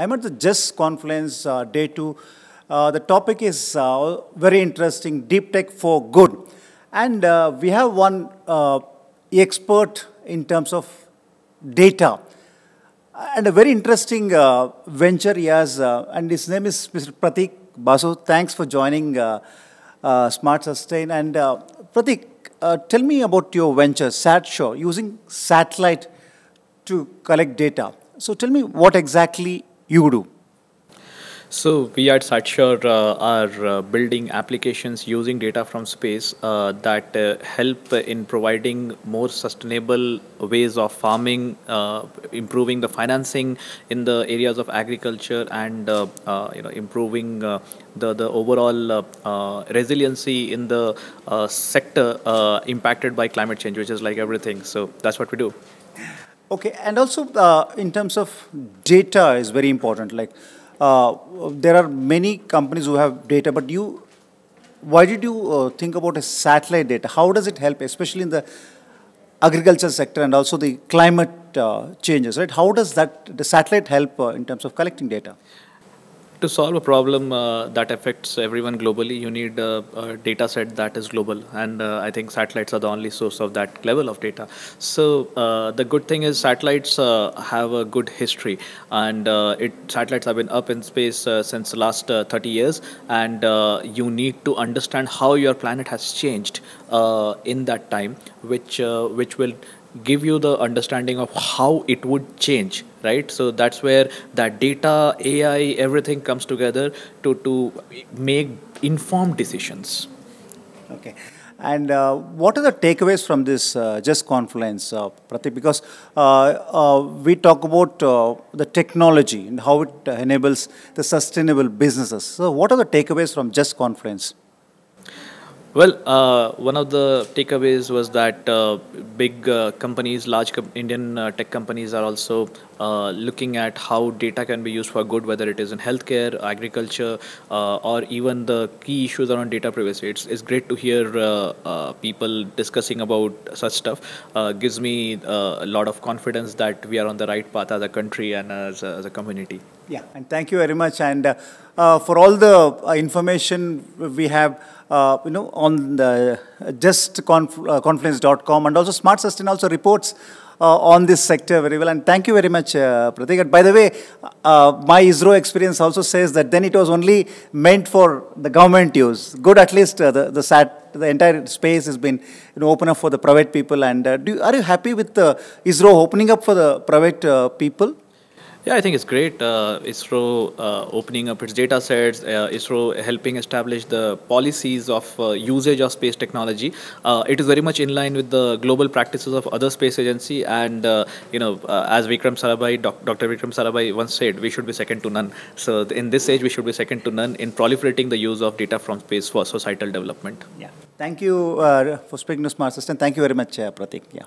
I'm at the JUST conference, uh, day two. Uh, the topic is uh, very interesting, deep tech for good. And uh, we have one uh, expert in terms of data. And a very interesting uh, venture he has, and his name is Mr. Pratik Basu. Thanks for joining Smart Sustain. And Pratik, tell me about your venture, SatShow, using satellite to collect data. So tell me what exactly you do? So we at Satshore uh, are uh, building applications using data from space uh, that uh, help in providing more sustainable ways of farming, uh, improving the financing in the areas of agriculture, and uh, you know improving the the overall resiliency in the sector impacted by climate change, which is like everything. So that's what we do. Okay, and also uh, in terms of data is very important. Like uh, there are many companies who have data, but you, why did you uh, think about a satellite data? How does it help, especially in the agriculture sector and also the climate uh, changes, right? How does that the satellite help uh, in terms of collecting data? to solve a problem uh, that affects everyone globally, you need a, a, data set that is global. And uh, I think satellites are the only source of that level of data. So uh, the good thing is satellites uh, have a good history. And uh, it, satellites have been up in space uh, since the last 30 years. And you need to understand how your planet has changed in that time, which, which will give you the understanding of how it would change right so that's where that data ai everything comes together to to make informed decisions okay and uh, what are the takeaways from this uh, just confluence uh, Pratik? because uh, uh, we talk about uh, the technology and how it enables the sustainable businesses so what are the takeaways from just confluence well, uh, one of the takeaways was that uh, big uh, companies, large com Indian uh, tech companies are also uh, looking at how data can be used for good, whether it is in healthcare, agriculture, uh, or even the key issues around data privacy. It's, it's great to hear uh, uh people discussing about such stuff. Uh, gives me a lot of confidence that we are on the right path as a country and as a, as a community. Yeah, and thank you very much. And for all the information we have, uh, you know, on the justconfluence.com and also Smart Sustain also reports uh, on this sector very well. And thank you very much, uh, Pratik. And by the way, uh, my ISRO experience also says that then it was only meant for the government use. Good, at least uh, the, the SAT the entire space has been you know, open up for the private people. And uh, do, are you happy with uh, ISRO opening up for the private uh, people? Yeah, I think it's great. Uh, ISRO uh, opening up its data sets, uh, ISRO helping establish the policies of uh, usage of space technology. Uh, it is very much in line with the global practices of other space agency. And, uh, you know, as Vikram Sarabhai, doc, Dr. Vikram Sarabhai once said, we should be second to none. So in this age, we should be second to none in proliferating the use of data from space for societal development. Yeah. Thank you for speaking to Smart System. Thank you very much, Pratik. Yeah.